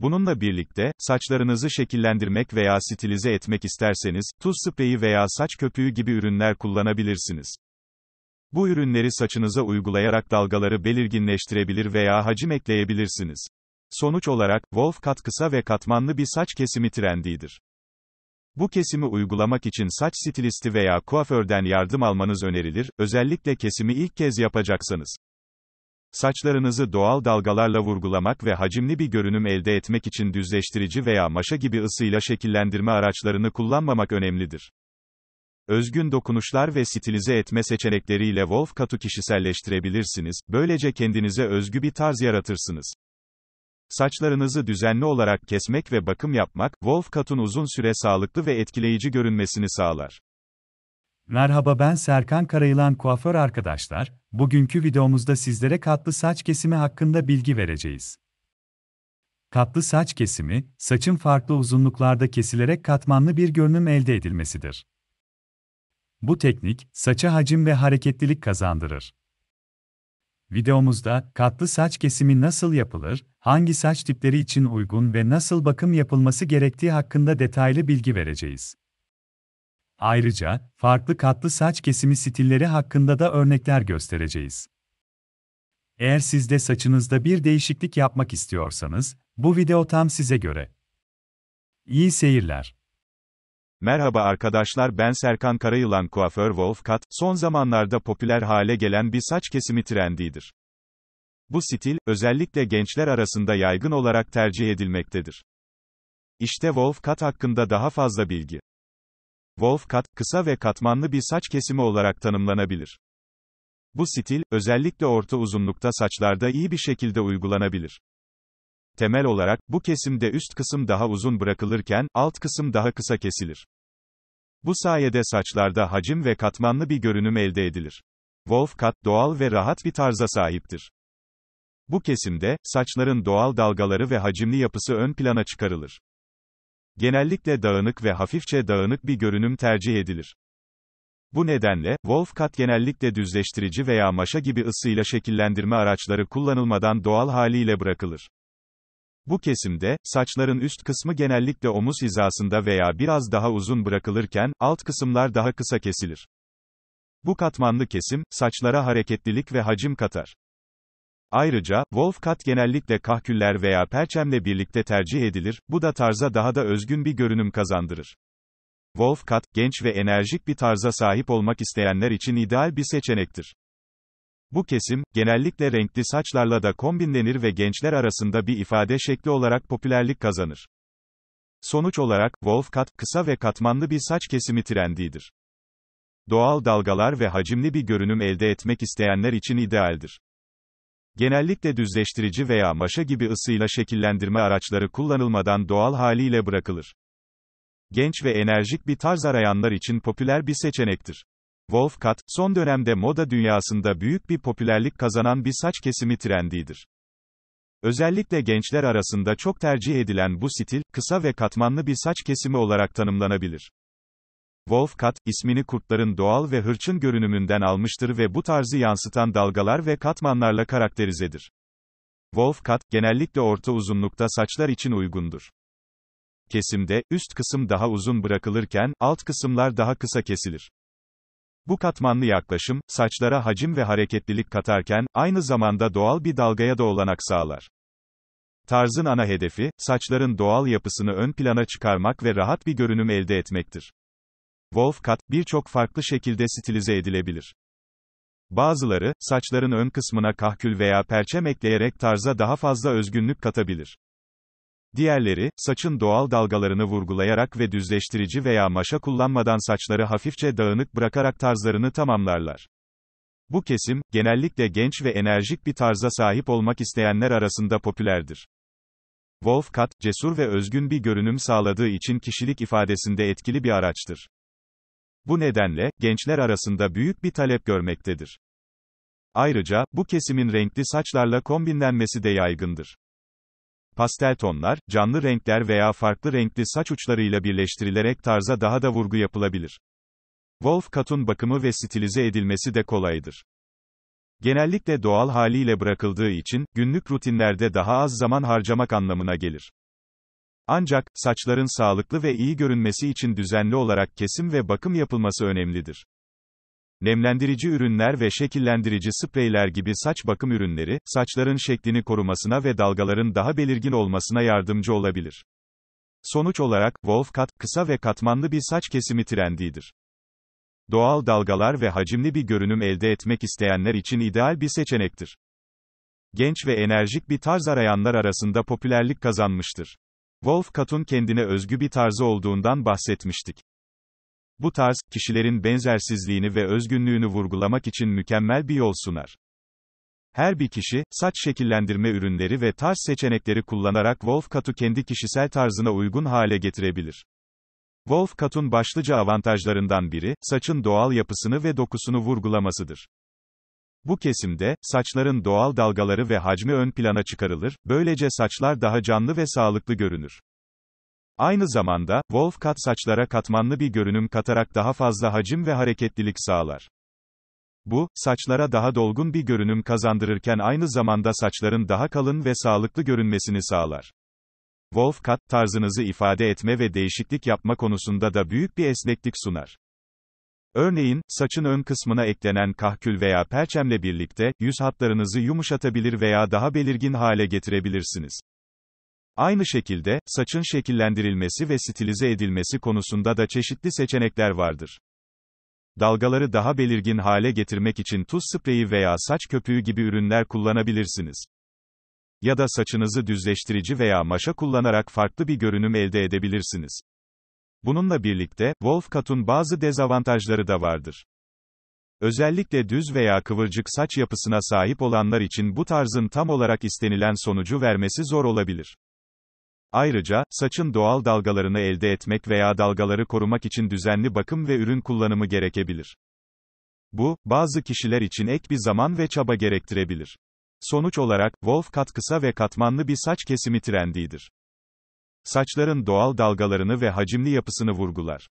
Bununla birlikte, saçlarınızı şekillendirmek veya stilize etmek isterseniz, tuz spreyi veya saç köpüğü gibi ürünler kullanabilirsiniz. Bu ürünleri saçınıza uygulayarak dalgaları belirginleştirebilir veya hacim ekleyebilirsiniz. Sonuç olarak, Wolf kat kısa ve katmanlı bir saç kesimi trendidir. Bu kesimi uygulamak için saç stilisti veya kuaförden yardım almanız önerilir, özellikle kesimi ilk kez yapacaksanız. Saçlarınızı doğal dalgalarla vurgulamak ve hacimli bir görünüm elde etmek için düzleştirici veya maşa gibi ısıyla şekillendirme araçlarını kullanmamak önemlidir. Özgün dokunuşlar ve stilize etme seçenekleriyle Wolf Kat'u kişiselleştirebilirsiniz, böylece kendinize özgü bir tarz yaratırsınız. Saçlarınızı düzenli olarak kesmek ve bakım yapmak, Wolf Kat'un uzun süre sağlıklı ve etkileyici görünmesini sağlar. Merhaba ben Serkan Karayılan kuaför arkadaşlar. Bugünkü videomuzda sizlere katlı saç kesimi hakkında bilgi vereceğiz. Katlı saç kesimi, saçın farklı uzunluklarda kesilerek katmanlı bir görünüm elde edilmesidir. Bu teknik, saça hacim ve hareketlilik kazandırır. Videomuzda katlı saç kesimi nasıl yapılır, hangi saç tipleri için uygun ve nasıl bakım yapılması gerektiği hakkında detaylı bilgi vereceğiz. Ayrıca, farklı katlı saç kesimi stilleri hakkında da örnekler göstereceğiz. Eğer siz de saçınızda bir değişiklik yapmak istiyorsanız, bu video tam size göre. İyi seyirler. Merhaba arkadaşlar ben Serkan Karayılan kuaför Wolf Cut, son zamanlarda popüler hale gelen bir saç kesimi trendidir. Bu stil, özellikle gençler arasında yaygın olarak tercih edilmektedir. İşte Wolf Cut hakkında daha fazla bilgi. Wolf cut, kısa ve katmanlı bir saç kesimi olarak tanımlanabilir. Bu stil, özellikle orta uzunlukta saçlarda iyi bir şekilde uygulanabilir. Temel olarak, bu kesimde üst kısım daha uzun bırakılırken, alt kısım daha kısa kesilir. Bu sayede saçlarda hacim ve katmanlı bir görünüm elde edilir. Wolf cut, doğal ve rahat bir tarza sahiptir. Bu kesimde, saçların doğal dalgaları ve hacimli yapısı ön plana çıkarılır genellikle dağınık ve hafifçe dağınık bir görünüm tercih edilir. Bu nedenle, wolf cut genellikle düzleştirici veya maşa gibi ısıyla şekillendirme araçları kullanılmadan doğal haliyle bırakılır. Bu kesimde, saçların üst kısmı genellikle omuz hizasında veya biraz daha uzun bırakılırken, alt kısımlar daha kısa kesilir. Bu katmanlı kesim, saçlara hareketlilik ve hacim katar. Ayrıca, wolf cut genellikle kahküller veya perçemle birlikte tercih edilir, bu da tarza daha da özgün bir görünüm kazandırır. Wolf cut genç ve enerjik bir tarza sahip olmak isteyenler için ideal bir seçenektir. Bu kesim, genellikle renkli saçlarla da kombinlenir ve gençler arasında bir ifade şekli olarak popülerlik kazanır. Sonuç olarak, wolf cut kısa ve katmanlı bir saç kesimi trendidir. Doğal dalgalar ve hacimli bir görünüm elde etmek isteyenler için idealdir. Genellikle düzleştirici veya maşa gibi ısıyla şekillendirme araçları kullanılmadan doğal haliyle bırakılır. Genç ve enerjik bir tarz arayanlar için popüler bir seçenektir. Wolf-cut, son dönemde moda dünyasında büyük bir popülerlik kazanan bir saç kesimi trendidir. Özellikle gençler arasında çok tercih edilen bu stil, kısa ve katmanlı bir saç kesimi olarak tanımlanabilir. Wolf-kat, ismini kurtların doğal ve hırçın görünümünden almıştır ve bu tarzı yansıtan dalgalar ve katmanlarla karakterizedir. Wolf-kat, genellikle orta uzunlukta saçlar için uygundur. Kesimde, üst kısım daha uzun bırakılırken, alt kısımlar daha kısa kesilir. Bu katmanlı yaklaşım, saçlara hacim ve hareketlilik katarken, aynı zamanda doğal bir dalgaya da olanak sağlar. Tarzın ana hedefi, saçların doğal yapısını ön plana çıkarmak ve rahat bir görünüm elde etmektir. Wolf cut, birçok farklı şekilde stilize edilebilir. Bazıları, saçların ön kısmına kahkül veya perçem ekleyerek tarza daha fazla özgünlük katabilir. Diğerleri, saçın doğal dalgalarını vurgulayarak ve düzleştirici veya maşa kullanmadan saçları hafifçe dağınık bırakarak tarzlarını tamamlarlar. Bu kesim, genellikle genç ve enerjik bir tarza sahip olmak isteyenler arasında popülerdir. Wolf cut, cesur ve özgün bir görünüm sağladığı için kişilik ifadesinde etkili bir araçtır. Bu nedenle, gençler arasında büyük bir talep görmektedir. Ayrıca, bu kesimin renkli saçlarla kombinlenmesi de yaygındır. Pastel tonlar, canlı renkler veya farklı renkli saç uçlarıyla birleştirilerek tarza daha da vurgu yapılabilir. Wolf katun bakımı ve stilize edilmesi de kolaydır. Genellikle doğal haliyle bırakıldığı için, günlük rutinlerde daha az zaman harcamak anlamına gelir. Ancak, saçların sağlıklı ve iyi görünmesi için düzenli olarak kesim ve bakım yapılması önemlidir. Nemlendirici ürünler ve şekillendirici spreyler gibi saç bakım ürünleri, saçların şeklini korumasına ve dalgaların daha belirgin olmasına yardımcı olabilir. Sonuç olarak, wolf cut, kısa ve katmanlı bir saç kesimi trendidir. Doğal dalgalar ve hacimli bir görünüm elde etmek isteyenler için ideal bir seçenektir. Genç ve enerjik bir tarz arayanlar arasında popülerlik kazanmıştır. Wolf Katun kendine özgü bir tarzı olduğundan bahsetmiştik. Bu tarz, kişilerin benzersizliğini ve özgünlüğünü vurgulamak için mükemmel bir yol sunar. Her bir kişi, saç şekillendirme ürünleri ve tarz seçenekleri kullanarak Wolf Kat'u kendi kişisel tarzına uygun hale getirebilir. Wolf Kat'un başlıca avantajlarından biri, saçın doğal yapısını ve dokusunu vurgulamasıdır. Bu kesimde, saçların doğal dalgaları ve hacmi ön plana çıkarılır, böylece saçlar daha canlı ve sağlıklı görünür. Aynı zamanda, wolf cut saçlara katmanlı bir görünüm katarak daha fazla hacim ve hareketlilik sağlar. Bu, saçlara daha dolgun bir görünüm kazandırırken aynı zamanda saçların daha kalın ve sağlıklı görünmesini sağlar. Wolf cut, tarzınızı ifade etme ve değişiklik yapma konusunda da büyük bir esneklik sunar. Örneğin, saçın ön kısmına eklenen kahkül veya perçemle birlikte, yüz hatlarınızı yumuşatabilir veya daha belirgin hale getirebilirsiniz. Aynı şekilde, saçın şekillendirilmesi ve stilize edilmesi konusunda da çeşitli seçenekler vardır. Dalgaları daha belirgin hale getirmek için tuz spreyi veya saç köpüğü gibi ürünler kullanabilirsiniz. Ya da saçınızı düzleştirici veya maşa kullanarak farklı bir görünüm elde edebilirsiniz. Bununla birlikte, Wolfcut'un bazı dezavantajları da vardır. Özellikle düz veya kıvırcık saç yapısına sahip olanlar için bu tarzın tam olarak istenilen sonucu vermesi zor olabilir. Ayrıca, saçın doğal dalgalarını elde etmek veya dalgaları korumak için düzenli bakım ve ürün kullanımı gerekebilir. Bu, bazı kişiler için ek bir zaman ve çaba gerektirebilir. Sonuç olarak, Wolf kat kısa ve katmanlı bir saç kesimi trendidir saçların doğal dalgalarını ve hacimli yapısını vurgular.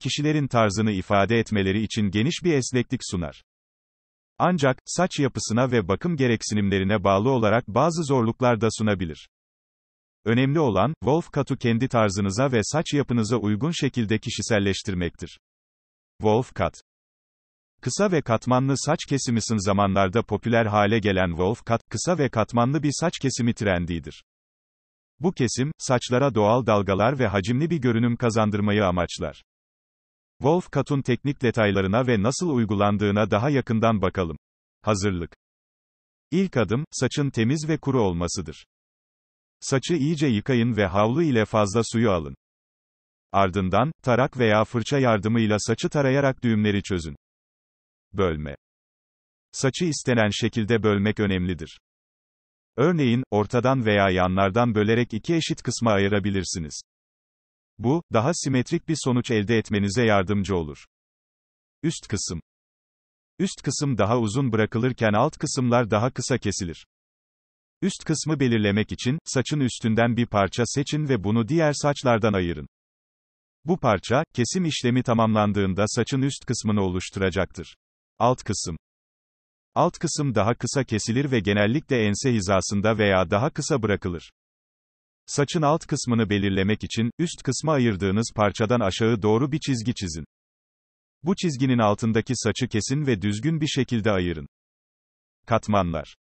Kişilerin tarzını ifade etmeleri için geniş bir esneklik sunar. Ancak, saç yapısına ve bakım gereksinimlerine bağlı olarak bazı zorluklar da sunabilir. Önemli olan, Wolf Kat'u kendi tarzınıza ve saç yapınıza uygun şekilde kişiselleştirmektir. Wolf cut. Kısa ve katmanlı saç kesimisin zamanlarda popüler hale gelen Wolf Cut, kısa ve katmanlı bir saç kesimi trendidir. Bu kesim, saçlara doğal dalgalar ve hacimli bir görünüm kazandırmayı amaçlar. Wolf Katun teknik detaylarına ve nasıl uygulandığına daha yakından bakalım. Hazırlık. İlk adım, saçın temiz ve kuru olmasıdır. Saçı iyice yıkayın ve havlu ile fazla suyu alın. Ardından, tarak veya fırça yardımıyla saçı tarayarak düğümleri çözün. Bölme. Saçı istenen şekilde bölmek önemlidir. Örneğin, ortadan veya yanlardan bölerek iki eşit kısma ayırabilirsiniz. Bu, daha simetrik bir sonuç elde etmenize yardımcı olur. Üst kısım Üst kısım daha uzun bırakılırken alt kısımlar daha kısa kesilir. Üst kısmı belirlemek için, saçın üstünden bir parça seçin ve bunu diğer saçlardan ayırın. Bu parça, kesim işlemi tamamlandığında saçın üst kısmını oluşturacaktır. Alt kısım Alt kısım daha kısa kesilir ve genellikle ense hizasında veya daha kısa bırakılır. Saçın alt kısmını belirlemek için, üst kısmı ayırdığınız parçadan aşağı doğru bir çizgi çizin. Bu çizginin altındaki saçı kesin ve düzgün bir şekilde ayırın. Katmanlar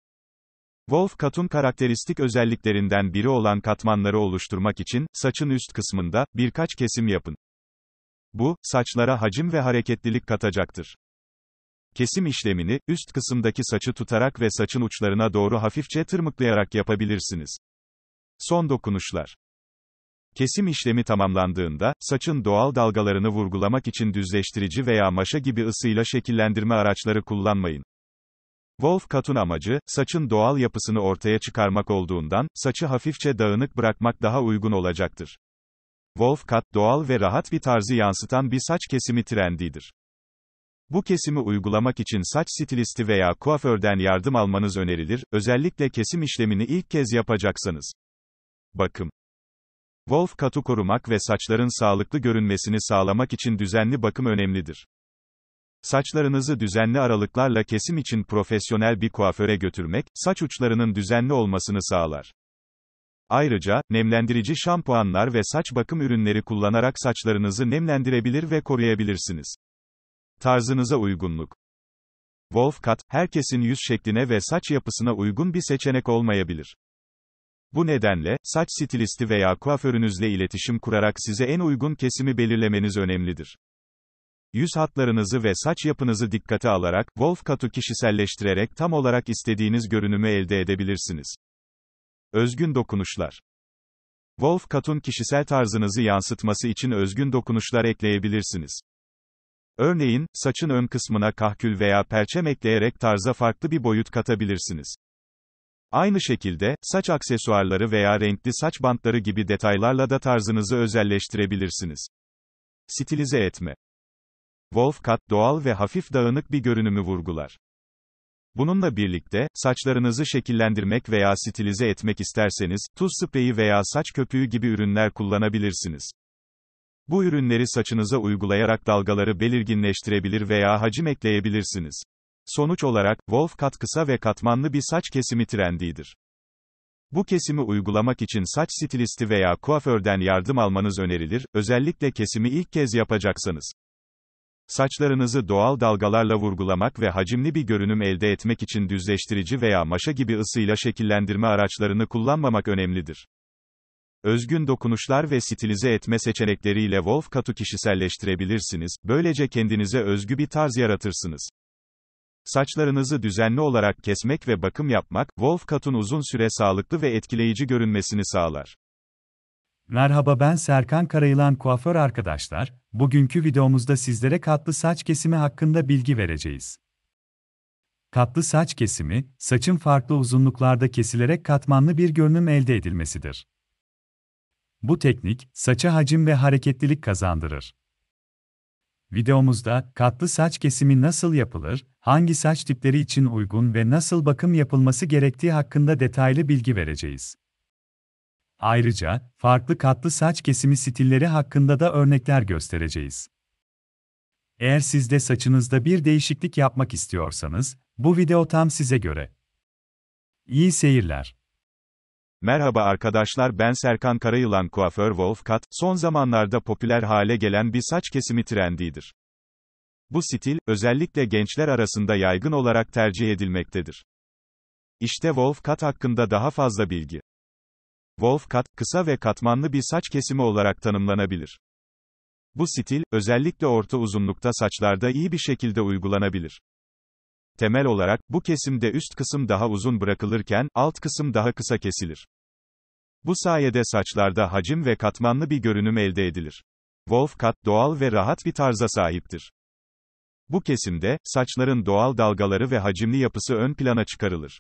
Wolf katun karakteristik özelliklerinden biri olan katmanları oluşturmak için, saçın üst kısmında, birkaç kesim yapın. Bu, saçlara hacim ve hareketlilik katacaktır. Kesim işlemini, üst kısımdaki saçı tutarak ve saçın uçlarına doğru hafifçe tırmıklayarak yapabilirsiniz. Son dokunuşlar. Kesim işlemi tamamlandığında, saçın doğal dalgalarını vurgulamak için düzleştirici veya maşa gibi ısıyla şekillendirme araçları kullanmayın. Wolf Katun amacı, saçın doğal yapısını ortaya çıkarmak olduğundan, saçı hafifçe dağınık bırakmak daha uygun olacaktır. Wolf Cut, doğal ve rahat bir tarzı yansıtan bir saç kesimi trendidir. Bu kesimi uygulamak için saç stilisti veya kuaförden yardım almanız önerilir, özellikle kesim işlemini ilk kez yapacaksanız. Bakım Wolf katı korumak ve saçların sağlıklı görünmesini sağlamak için düzenli bakım önemlidir. Saçlarınızı düzenli aralıklarla kesim için profesyonel bir kuaföre götürmek, saç uçlarının düzenli olmasını sağlar. Ayrıca, nemlendirici şampuanlar ve saç bakım ürünleri kullanarak saçlarınızı nemlendirebilir ve koruyabilirsiniz. Tarzınıza uygunluk. Wolf cut, herkesin yüz şekline ve saç yapısına uygun bir seçenek olmayabilir. Bu nedenle, saç stilisti veya kuaförünüzle iletişim kurarak size en uygun kesimi belirlemeniz önemlidir. Yüz hatlarınızı ve saç yapınızı dikkate alarak, Wolf Cut'u kişiselleştirerek tam olarak istediğiniz görünümü elde edebilirsiniz. Özgün dokunuşlar Wolf Cut'un kişisel tarzınızı yansıtması için özgün dokunuşlar ekleyebilirsiniz. Örneğin, saçın ön kısmına kahkül veya perçem ekleyerek tarza farklı bir boyut katabilirsiniz. Aynı şekilde, saç aksesuarları veya renkli saç bantları gibi detaylarla da tarzınızı özelleştirebilirsiniz. Stilize etme. Wolf cut doğal ve hafif dağınık bir görünümü vurgular. Bununla birlikte, saçlarınızı şekillendirmek veya stilize etmek isterseniz, tuz spreyi veya saç köpüğü gibi ürünler kullanabilirsiniz. Bu ürünleri saçınıza uygulayarak dalgaları belirginleştirebilir veya hacim ekleyebilirsiniz. Sonuç olarak, Wolf kat kısa ve katmanlı bir saç kesimi trendidir. Bu kesimi uygulamak için saç stilisti veya kuaförden yardım almanız önerilir, özellikle kesimi ilk kez yapacaksanız. Saçlarınızı doğal dalgalarla vurgulamak ve hacimli bir görünüm elde etmek için düzleştirici veya maşa gibi ısıyla şekillendirme araçlarını kullanmamak önemlidir. Özgün dokunuşlar ve stilize etme seçenekleriyle Wolf Kat'u kişiselleştirebilirsiniz, böylece kendinize özgü bir tarz yaratırsınız. Saçlarınızı düzenli olarak kesmek ve bakım yapmak, Wolf Kat'un uzun süre sağlıklı ve etkileyici görünmesini sağlar. Merhaba ben Serkan Karayılan kuaför arkadaşlar, bugünkü videomuzda sizlere katlı saç kesimi hakkında bilgi vereceğiz. Katlı saç kesimi, saçın farklı uzunluklarda kesilerek katmanlı bir görünüm elde edilmesidir. Bu teknik, saça hacim ve hareketlilik kazandırır. Videomuzda, katlı saç kesimi nasıl yapılır, hangi saç tipleri için uygun ve nasıl bakım yapılması gerektiği hakkında detaylı bilgi vereceğiz. Ayrıca, farklı katlı saç kesimi stilleri hakkında da örnekler göstereceğiz. Eğer siz de saçınızda bir değişiklik yapmak istiyorsanız, bu video tam size göre. İyi seyirler. Merhaba arkadaşlar ben Serkan Karayılan kuaför Wolf Cut, son zamanlarda popüler hale gelen bir saç kesimi trendidir. Bu stil, özellikle gençler arasında yaygın olarak tercih edilmektedir. İşte Wolf Cut hakkında daha fazla bilgi. Wolf Cut, kısa ve katmanlı bir saç kesimi olarak tanımlanabilir. Bu stil, özellikle orta uzunlukta saçlarda iyi bir şekilde uygulanabilir. Temel olarak, bu kesimde üst kısım daha uzun bırakılırken, alt kısım daha kısa kesilir. Bu sayede saçlarda hacim ve katmanlı bir görünüm elde edilir. Wolf cut, doğal ve rahat bir tarza sahiptir. Bu kesimde, saçların doğal dalgaları ve hacimli yapısı ön plana çıkarılır.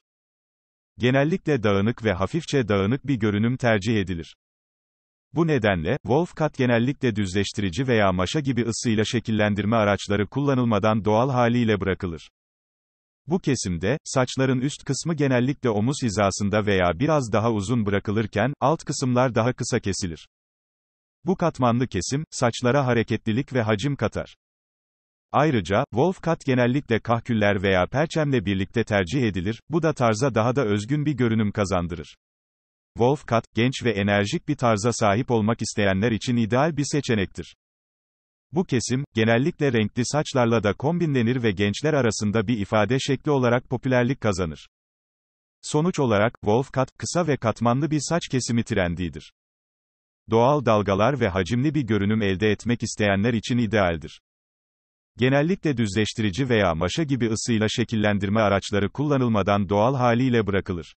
Genellikle dağınık ve hafifçe dağınık bir görünüm tercih edilir. Bu nedenle, wolf cut genellikle düzleştirici veya maşa gibi ısıyla şekillendirme araçları kullanılmadan doğal haliyle bırakılır. Bu kesimde, saçların üst kısmı genellikle omuz hizasında veya biraz daha uzun bırakılırken, alt kısımlar daha kısa kesilir. Bu katmanlı kesim, saçlara hareketlilik ve hacim katar. Ayrıca, wolf cut genellikle kahküller veya perçemle birlikte tercih edilir, bu da tarza daha da özgün bir görünüm kazandırır. Wolf cut, genç ve enerjik bir tarza sahip olmak isteyenler için ideal bir seçenektir. Bu kesim, genellikle renkli saçlarla da kombinlenir ve gençler arasında bir ifade şekli olarak popülerlik kazanır. Sonuç olarak, wolf cut, kısa ve katmanlı bir saç kesimi trendidir. Doğal dalgalar ve hacimli bir görünüm elde etmek isteyenler için idealdir. Genellikle düzleştirici veya maşa gibi ısıyla şekillendirme araçları kullanılmadan doğal haliyle bırakılır.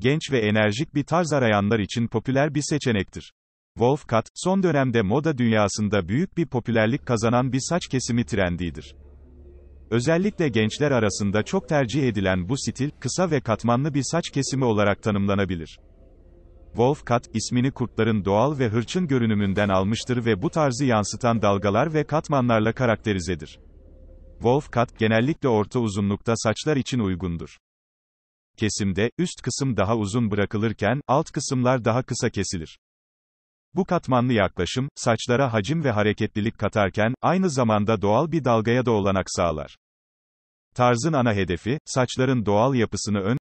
Genç ve enerjik bir tarz arayanlar için popüler bir seçenektir. Wolf cut, son dönemde moda dünyasında büyük bir popülerlik kazanan bir saç kesimi trendidir. Özellikle gençler arasında çok tercih edilen bu stil, kısa ve katmanlı bir saç kesimi olarak tanımlanabilir. Wolf cut, ismini kurtların doğal ve hırçın görünümünden almıştır ve bu tarzı yansıtan dalgalar ve katmanlarla karakterizedir. Wolf cut, genellikle orta uzunlukta saçlar için uygundur. Kesimde, üst kısım daha uzun bırakılırken, alt kısımlar daha kısa kesilir. Bu katmanlı yaklaşım, saçlara hacim ve hareketlilik katarken, aynı zamanda doğal bir dalgaya da olanak sağlar. Tarzın ana hedefi, saçların doğal yapısını ön